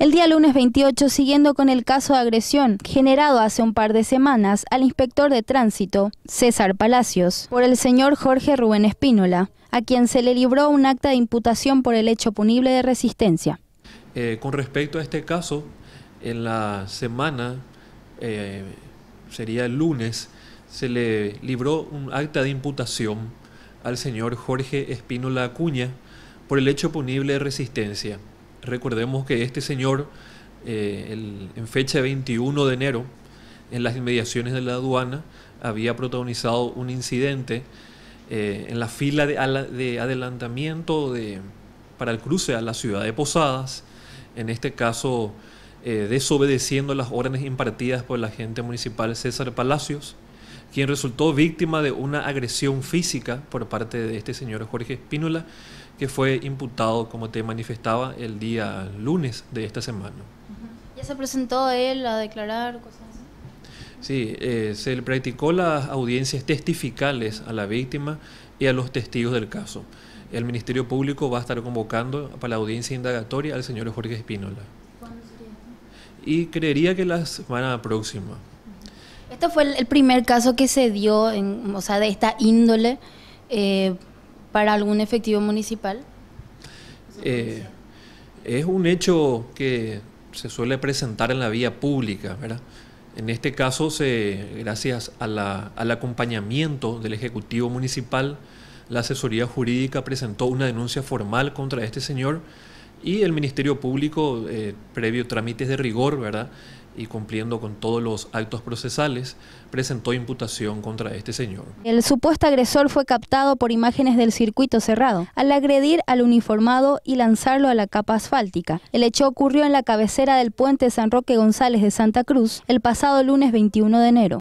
El día lunes 28, siguiendo con el caso de agresión generado hace un par de semanas al inspector de tránsito, César Palacios, por el señor Jorge Rubén Espínola, a quien se le libró un acta de imputación por el hecho punible de resistencia. Eh, con respecto a este caso, en la semana, eh, sería el lunes, se le libró un acta de imputación al señor Jorge Espínola Acuña por el hecho punible de resistencia. Recordemos que este señor, eh, en fecha de 21 de enero, en las inmediaciones de la aduana, había protagonizado un incidente eh, en la fila de, adelantamiento para el cruce a la ciudad de Posadas, en este caso eh, desobedeciendo las órdenes impartidas por el agente municipal César Palacios quien resultó víctima de una agresión física por parte de este señor Jorge Espínola, que fue imputado, como te manifestaba, el día lunes de esta semana. ¿Ya se presentó él a declarar cosas así? Sí, eh, se le practicó las audiencias testificales a la víctima y a los testigos del caso. El Ministerio Público va a estar convocando para la audiencia indagatoria al señor Jorge Espínola. ¿Cuándo sería Y creería que la semana próxima. Este fue el, primer caso que se dio, o de esta índole eh, para algún efectivo municipal. Eh, es un hecho que se suele presentar en la vía pública, ¿verdad? En este caso, gracias al acompañamiento del Ejecutivo Municipal, la asesoría jurídica presentó una denuncia formal contra este señor y el Ministerio Público, eh, previo trámites de rigor, ¿verdad? y cumpliendo con todos los actos procesales, presentó imputación contra este señor. El supuesto agresor fue captado por imágenes del circuito cerrado, al agredir al uniformado y lanzarlo a la capa asfáltica. El hecho ocurrió en la cabecera del puente San Roque González de Santa Cruz el pasado lunes 21 de enero.